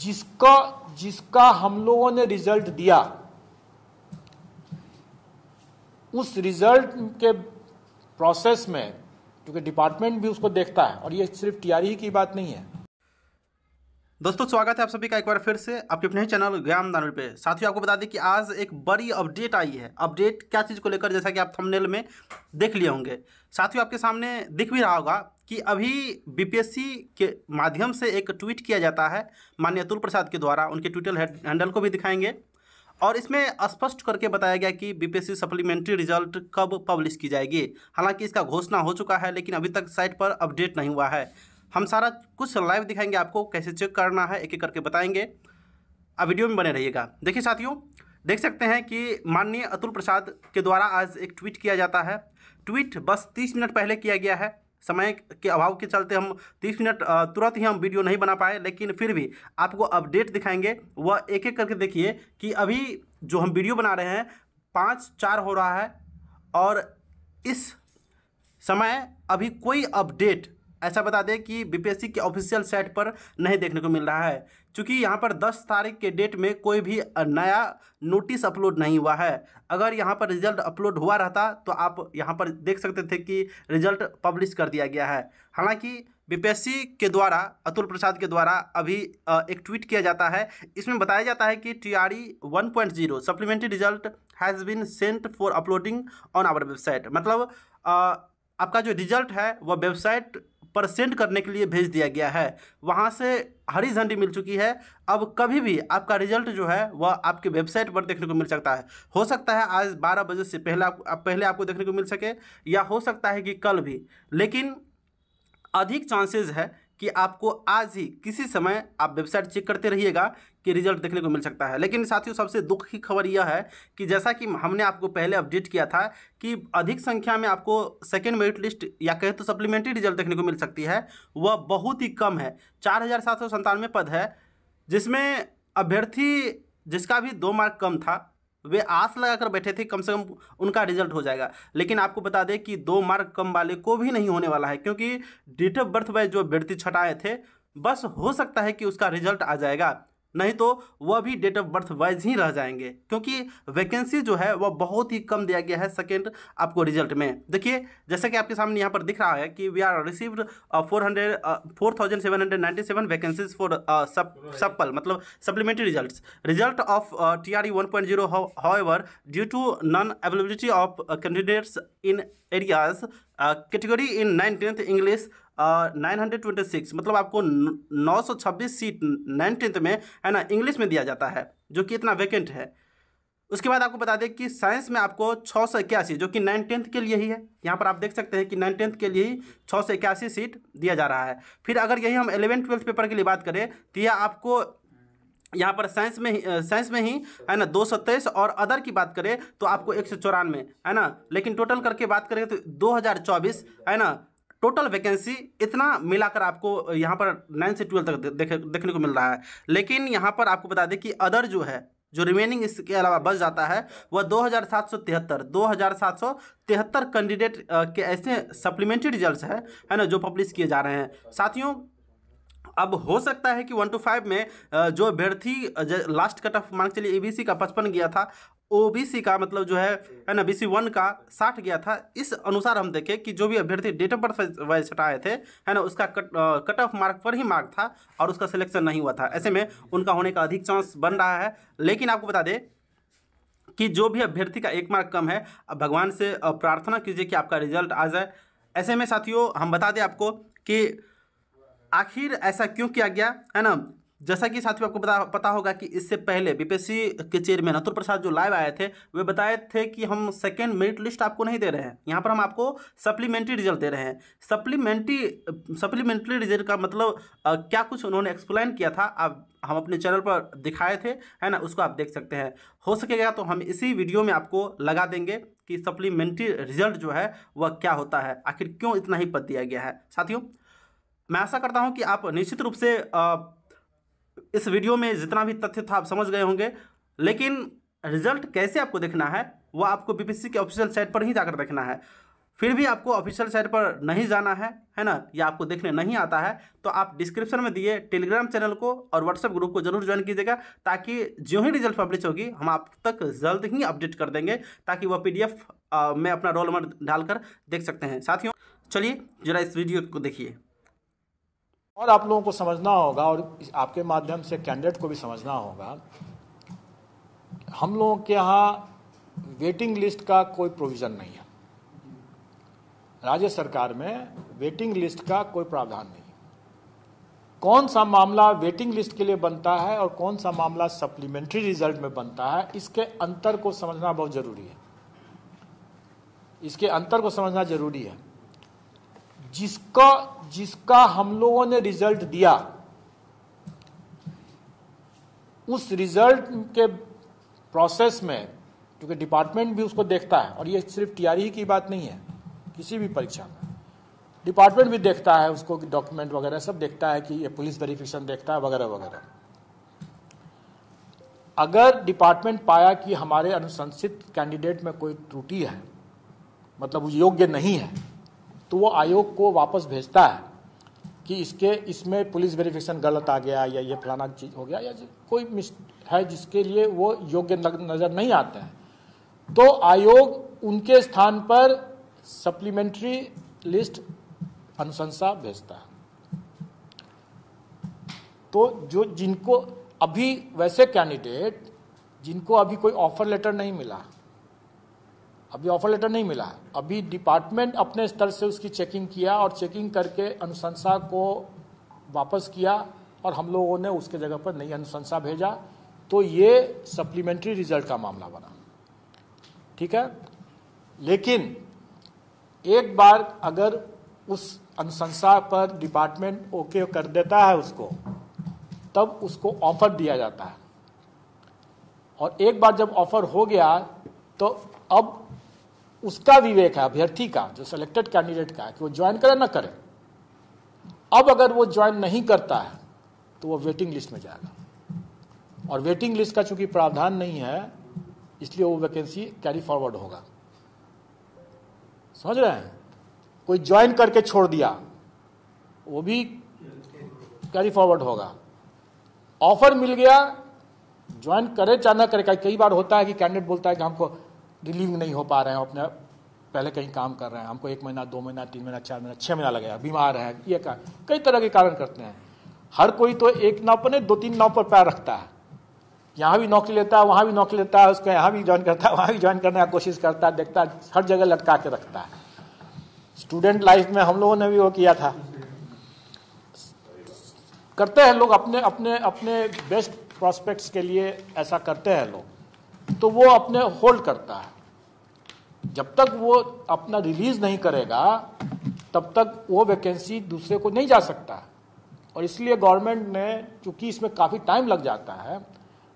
जिसका जिसका हम लोगों ने रिजल्ट दिया उस रिजल्ट के प्रोसेस में क्योंकि डिपार्टमेंट भी उसको देखता है और ये सिर्फ टीआरई e की बात नहीं है दोस्तों स्वागत है आप सभी का एक बार फिर से आपके अपने चैनल ज्ञान दान पे ही आपको बता दें कि आज एक बड़ी अपडेट आई है अपडेट क्या चीज़ को लेकर जैसा कि आप थंबनेल में देख लिए होंगे ही आपके सामने दिख भी रहा होगा कि अभी बीपीएससी के माध्यम से एक ट्वीट किया जाता है माननीय अतुल प्रसाद के द्वारा उनके ट्विटर हैंडल को भी दिखाएंगे और इसमें स्पष्ट करके बताया गया कि बीपीएससी सप्लीमेंट्री रिजल्ट कब पब्लिश की जाएगी हालांकि इसका घोषणा हो चुका है लेकिन अभी तक साइट पर अपडेट नहीं हुआ है हम सारा कुछ लाइव दिखाएंगे आपको कैसे चेक करना है एक एक करके बताएंगे अब वीडियो में बने रहिएगा देखिए साथियों देख सकते हैं कि माननीय अतुल प्रसाद के द्वारा आज एक ट्वीट किया जाता है ट्वीट बस तीस मिनट पहले किया गया है समय के अभाव के चलते हम तीस मिनट तुरंत ही हम वीडियो नहीं बना पाए लेकिन फिर भी आपको अपडेट दिखाएंगे वह एक एक करके देखिए कि अभी जो हम वीडियो बना रहे हैं पाँच चार हो रहा है और इस समय अभी कोई अपडेट ऐसा बता दें कि बीपीएससी के ऑफिशियल साइट पर नहीं देखने को मिल रहा है क्योंकि यहाँ पर 10 तारीख के डेट में कोई भी नया नोटिस अपलोड नहीं हुआ है अगर यहाँ पर रिजल्ट अपलोड हुआ रहता तो आप यहाँ पर देख सकते थे कि रिजल्ट पब्लिश कर दिया गया है हालांकि बीपीएससी के द्वारा अतुल प्रसाद के द्वारा अभी एक ट्वीट किया जाता है इसमें बताया जाता है कि T R E one point zero supplementary result has been sent for uploading on our website मतलब आपका जो रिजल्ट है वह वेबसाइट पर सेंड करने के लिए भेज दिया गया है वहाँ से हरी झंडी मिल चुकी है अब कभी भी आपका रिजल्ट जो है वह आपके वेबसाइट पर देखने को मिल सकता है हो सकता है आज 12 बजे से पहले आप, पहले आपको देखने को मिल सके या हो सकता है कि कल भी लेकिन अधिक चांसेस है कि आपको आज ही किसी समय आप वेबसाइट चेक करते रहिएगा कि रिजल्ट देखने को मिल सकता है लेकिन साथियों सबसे दुख की खबर यह है कि जैसा कि हमने आपको पहले अपडेट किया था कि अधिक संख्या में आपको सेकेंड मेरिट लिस्ट या कहे तो सप्लीमेंट्री रिजल्ट देखने को मिल सकती है वह बहुत ही कम है चार हज़ार सात सौ संतानवे पद है जिसमें अभ्यर्थी जिसका भी दो मार्क कम था वे आस लगाकर बैठे थे कम से कम उनका रिजल्ट हो जाएगा लेकिन आपको बता दें कि दो मार्क कम वाले को भी नहीं होने वाला है क्योंकि डेट ऑफ बर्थ वाइज जो अभ्यर्थी छटाए थे बस हो सकता है कि उसका रिजल्ट आ जाएगा नहीं तो वह भी डेट ऑफ बर्थ वाइज ही रह जाएंगे क्योंकि वैकेंसी जो है वह बहुत ही कम दिया गया है सेकेंड आपको रिजल्ट में देखिए जैसा कि आपके सामने यहाँ पर दिख रहा है कि we are received four hundred four thousand seven hundred ninety seven vacancies for supple मतलब supplementary result result of T R E one point zero however due to non availability of uh, candidates in areas uh, category in nine hundred twenty six मतलब आपको नौ सौ छब्बीस seat nine tenth में है ना English में दिया जाता है जो कि इतना वैकेंट है उसके बाद आपको बता दें कि साइंस में आपको छः सौ इक्यासी जो कि नाइन टेंथ के लिए ही है यहाँ पर आप देख सकते हैं कि नाइन टेंथ के लिए ही छः सौ इक्यासी सीट दिया जा रहा है फिर अगर यही हम एलेवेंथ ट्वेल्थ पेपर के लिए बात करें तो यह आपको यहाँ पर साइंस में ही साइंस में ही है ना दो सौ तेईस और अदर की बात करें तो आपको एक सौ चौरानवे है ना लेकिन टोटल करके बात करें तो दो हज़ार चौबीस है ना टोटल वैकेंसी इतना मिलाकर आपको यहाँ पर नाइन से ट्वेल्व तक देख देखने को मिल रहा है लेकिन यहाँ पर आपको बता दें कि अदर जो है जो रिमेनिंग इसके अलावा बच जाता है वह दो हज़ार सात सौ तिहत्तर दो हज़ार सात सौ तिहत्तर कैंडिडेट के ऐसे सप्लीमेंट्री रिजल्ट्स हैं है ना जो पब्लिश किए जा रहे हैं साथियों अब हो सकता है कि वन टू फाइव में जो अभ्यर्थी लास्ट कट ऑफ मार्क्स चलिए सी का पचपन गया था ओबीसी का मतलब जो है है ना बी सी वन का साठ गया था इस अनुसार हम देखें कि जो भी अभ्यर्थी डेट ऑफ बर्थ वाइज हटाए थे है ना उसका कट कट ऑफ मार्क पर ही मार्क था और उसका सिलेक्शन नहीं हुआ था ऐसे में उनका होने का अधिक चांस बन रहा है लेकिन आपको बता दें कि जो भी अभ्यर्थी का एक मार्क कम है भगवान से प्रार्थना कीजिए कि आपका रिजल्ट आ जाए ऐसे में साथियों हम बता दें आपको कि आखिर ऐसा क्यों किया गया है ना जैसा कि साथियों आपको पता पता होगा कि इससे पहले बीपीएससी के चेयरमैन अतुल प्रसाद जो लाइव आए थे वे बताए थे कि हम सेकेंड मेरिट लिस्ट आपको नहीं दे रहे हैं यहाँ पर हम आपको सप्लीमेंट्री रिजल्ट दे रहे हैं सप्लीमेंट्री सप्लीमेंट्री रिजल्ट का मतलब आ, क्या कुछ उन्होंने एक्सप्लेन किया था आप हम अपने चैनल पर दिखाए थे है ना उसको आप देख सकते हैं हो सकेगा तो हम इसी वीडियो में आपको लगा देंगे कि सप्लीमेंट्री रिजल्ट जो है वह क्या होता है आखिर क्यों इतना ही पद दिया गया है साथियों मैं आशा करता हूँ कि आप निश्चित रूप से इस वीडियो में जितना भी तथ्य था आप समझ गए होंगे लेकिन रिजल्ट कैसे आपको देखना है वह आपको बीपीसी के ऑफिशियल साइट पर ही जाकर देखना है फिर भी आपको ऑफिशियल साइट पर नहीं जाना है है ना या आपको देखने नहीं आता है तो आप डिस्क्रिप्शन में दिए टेलीग्राम चैनल को और व्हाट्सएप ग्रुप को जरूर ज्वाइन कीजिएगा ताकि जो ही रिजल्ट पब्लिश होगी हम आप तक जल्द ही अपडेट कर देंगे ताकि वह पी में अपना रोल नंबर डालकर देख सकते हैं साथियों चलिए जरा इस वीडियो को देखिए और आप लोगों को समझना होगा और आपके माध्यम से कैंडिडेट को भी समझना होगा हम लोगों के यहाँ वेटिंग लिस्ट का कोई प्रोविज़न नहीं है राज्य सरकार में वेटिंग लिस्ट का कोई प्रावधान नहीं कौन सा मामला वेटिंग लिस्ट के लिए बनता है और कौन सा मामला सप्लीमेंट्री रिजल्ट में बनता है इसके अंतर को समझना बहुत जरूरी है इसके अंतर को समझना जरूरी है जिसका जिसका हम लोगों ने रिजल्ट दिया उस रिजल्ट के प्रोसेस में क्योंकि डिपार्टमेंट भी उसको देखता है और ये सिर्फ टीआरई e की बात नहीं है किसी भी परीक्षा में डिपार्टमेंट भी देखता है उसको डॉक्यूमेंट वगैरह सब देखता है कि ये पुलिस वेरिफिकेशन देखता है वगैरह वगैरह अगर डिपार्टमेंट पाया कि हमारे अनुशंसित कैंडिडेट में कोई त्रुटि है मतलब योग्य नहीं है तो वो आयोग को वापस भेजता है कि इसके इसमें पुलिस वेरिफिकेशन गलत आ गया या ये फलाना चीज़ हो गया या कोई मिस है जिसके लिए वो योग्य नज़र नहीं आते हैं तो आयोग उनके स्थान पर सप्लीमेंट्री लिस्ट अनुशंसा भेजता है तो जो जिनको अभी वैसे कैंडिडेट जिनको अभी कोई ऑफर लेटर नहीं मिला अभी ऑफर लेटर नहीं मिला है अभी डिपार्टमेंट अपने स्तर से उसकी चेकिंग किया और चेकिंग करके अनुशंसा को वापस किया और हम लोगों ने उसके जगह पर नई अनुशंसा भेजा तो ये सप्लीमेंट्री रिजल्ट का मामला बना ठीक है लेकिन एक बार अगर उस अनुशंसा पर डिपार्टमेंट ओके कर देता है उसको तब उसको ऑफर दिया जाता है और एक बार जब ऑफर हो गया तो अब उसका विवेक है अभ्यर्थी का जो सिलेक्टेड कैंडिडेट का है कि वो ज्वाइन करे ना करे अब अगर वो ज्वाइन नहीं करता है तो वो वेटिंग लिस्ट में जाएगा और वेटिंग लिस्ट का चूंकि प्रावधान नहीं है इसलिए वो वैकेंसी कैरी फॉरवर्ड होगा समझ रहे हैं कोई ज्वाइन करके छोड़ दिया वो भी कैरी फॉरवर्ड होगा ऑफर मिल गया ज्वाइन करे चाहे ना करे कई बार होता है कि कैंडिडेट बोलता है कि हमको रिलीव नहीं हो पा रहे हैं अपने पहले कहीं काम कर रहे हैं हमको एक महीना दो महीना तीन महीना चार महीना छः महीना लगेगा बीमार है ये का कई तरह के कारण करते हैं हर कोई तो एक नाव पर नहीं दो तीन नाव पर पैर रखता है यहाँ भी नौकरी लेता है वहाँ भी नौकरी लेता है उसको यहाँ भी ज्वाइन करता है वहाँ भी ज्वाइन करने की कोशिश करता है देखता है हर जगह लटका के रखता है स्टूडेंट लाइफ में हम लोगों ने भी वो किया था करते हैं लोग अपने अपने अपने बेस्ट प्रॉस्पेक्ट्स के लिए ऐसा करते हैं लोग तो वो अपने होल्ड करता है जब तक वो अपना रिलीज नहीं करेगा तब तक वो वैकेंसी दूसरे को नहीं जा सकता और इसलिए गवर्नमेंट ने चूंकि इसमें काफ़ी टाइम लग जाता है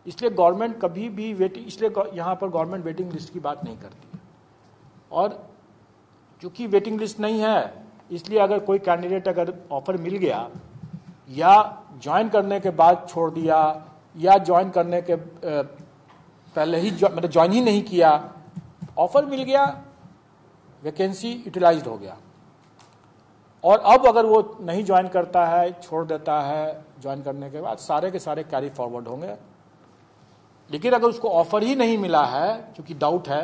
इसलिए गवर्नमेंट कभी भी वेटिंग इसलिए यहाँ पर गवर्नमेंट वेटिंग लिस्ट की बात नहीं करती और चूंकि वेटिंग लिस्ट नहीं है इसलिए अगर कोई कैंडिडेट अगर ऑफर मिल गया या ज्वाइन करने के बाद छोड़ दिया या ज्वाइन करने के पहले ही मैंने मतलब ज्वाइन ही नहीं किया ऑफर मिल गया वैकेंसी यूटिलाइज हो गया और अब अगर वो नहीं ज्वाइन करता है छोड़ देता है ज्वाइन करने के बाद सारे के सारे कैरी फॉरवर्ड होंगे लेकिन अगर उसको ऑफर ही नहीं मिला है क्योंकि डाउट है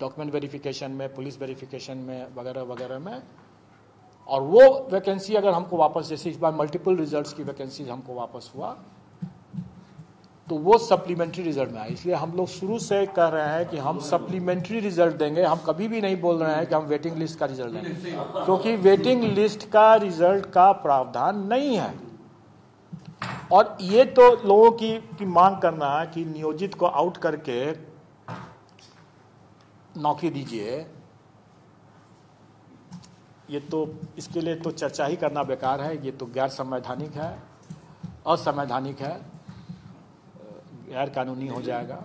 डॉक्यूमेंट वेरिफिकेशन में पुलिस वेरिफिकेशन में वगैरह वगैरह में और वो वैकेंसी अगर हमको वापस जैसे इस बार मल्टीपल रिजल्ट्स की वैकेंसी हमको वापस हुआ तो वो सप्लीमेंट्री रिजल्ट में आए इसलिए हम लोग शुरू से कह रहे हैं कि हम सप्लीमेंट्री रिजल्ट देंगे हम कभी भी नहीं बोल रहे हैं कि हम वेटिंग लिस्ट का रिजल्ट देंगे क्योंकि वेटिंग लिस्ट का रिजल्ट का प्रावधान नहीं है और ये तो लोगों की, की मांग करना है कि नियोजित को आउट करके नौकरी दीजिए ये तो इसके लिए तो चर्चा ही करना बेकार है ये तो गैर संवैधानिक है असंवैधानिक है गैर कानूनी हो जाएगा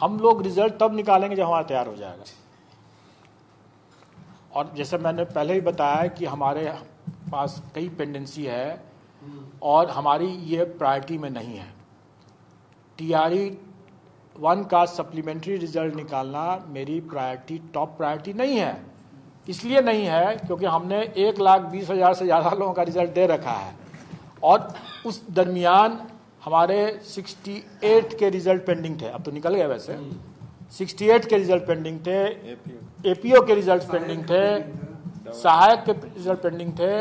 हम लोग रिजल्ट तब निकालेंगे जब हमारा तैयार हो जाएगा और जैसे मैंने पहले ही बताया कि हमारे पास कई पेंडेंसी है और हमारी ये प्रायोरिटी में नहीं है टी टीआरई वन का सप्लीमेंट्री रिजल्ट निकालना मेरी प्रायोरिटी टॉप प्रायोरिटी नहीं है इसलिए नहीं है क्योंकि हमने एक लाख बीस हज़ार से ज़्यादा लोगों का रिजल्ट दे रखा है और उस दरमियान हमारे 68 के रिजल्ट पेंडिंग थे अब तो निकल गए वैसे 68 के रिजल्ट पेंडिंग थे एपीओ के रिजल्ट पेंडिंग थे सहायक के रिजल्ट पेंडिंग थे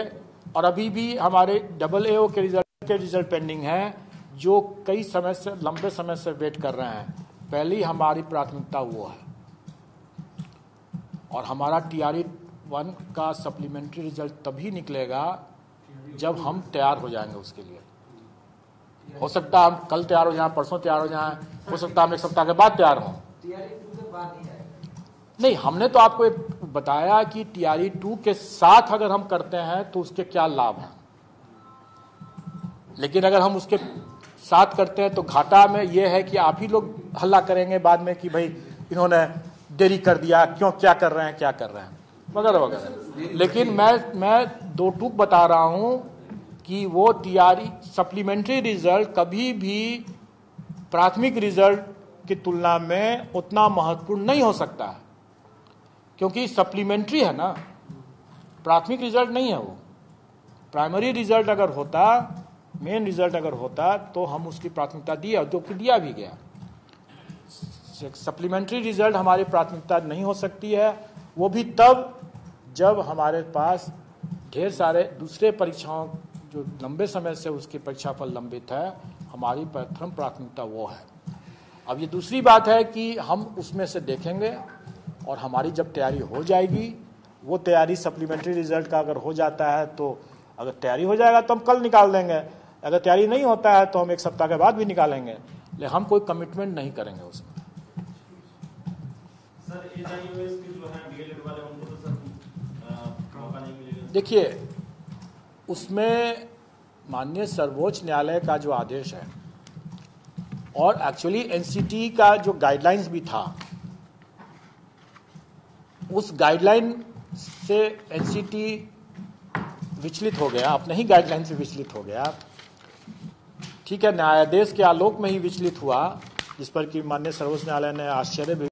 और अभी भी हमारे डबल ए के रिजल्ट के रिजल्ट पेंडिंग हैं जो कई समय से लंबे समय से वेट कर रहे हैं पहली हमारी प्राथमिकता वो है और हमारा टी आर वन का सप्लीमेंट्री रिजल्ट तभी निकलेगा जब हम तैयार हो जाएंगे उसके लिए हो सकता है हम कल तैयार हो जाएं परसों तैयार हो जाएं हो सकता है हम एक सप्ताह के बाद तैयार हों नहीं हमने तो आपको एक बताया कि टी आर टू के साथ अगर हम करते हैं तो उसके क्या लाभ हैं लेकिन अगर हम उसके साथ करते हैं तो घाटा में यह है कि आप ही लोग हल्ला करेंगे बाद में कि भाई इन्होंने देरी कर दिया क्यों क्या कर रहे हैं क्या कर रहे हैं वगैरह वगैरह लेकिन मैं मैं दो टूक बता रहा हूं कि वो तैयारी सप्लीमेंट्री रिजल्ट कभी भी प्राथमिक रिजल्ट की तुलना में उतना महत्वपूर्ण नहीं हो सकता है क्योंकि सप्लीमेंट्री है ना प्राथमिक रिजल्ट नहीं है वो प्राइमरी रिजल्ट अगर होता मेन रिजल्ट अगर होता तो हम उसकी प्राथमिकता और जो कि दिया भी गया सप्लीमेंट्री रिजल्ट हमारी प्राथमिकता नहीं हो सकती है वो भी तब जब हमारे पास ढेर सारे दूसरे परीक्षाओं जो लंबे समय से उसकी परीक्षा पर लंबित है हमारी प्रथम प्राथमिकता वो है अब ये दूसरी बात है कि हम उसमें से देखेंगे और हमारी जब तैयारी हो जाएगी वो तैयारी सप्लीमेंट्री रिजल्ट का अगर हो जाता है तो अगर तैयारी हो जाएगा तो हम कल निकाल देंगे अगर तैयारी नहीं होता है तो हम एक सप्ताह के बाद भी निकालेंगे लेकिन हम कोई कमिटमेंट नहीं करेंगे उसमें तो हाँ। देखिए उसमें माननीय सर्वोच्च न्यायालय का जो आदेश है और एक्चुअली एनसीटी का जो गाइडलाइंस भी था उस गाइडलाइन से एनसीटी विचलित हो गया अपने ही गाइडलाइन से विचलित हो गया ठीक है न्यायाधीश के आलोक में ही विचलित हुआ जिस पर कि माननीय सर्वोच्च न्यायालय ने आश्चर्य भी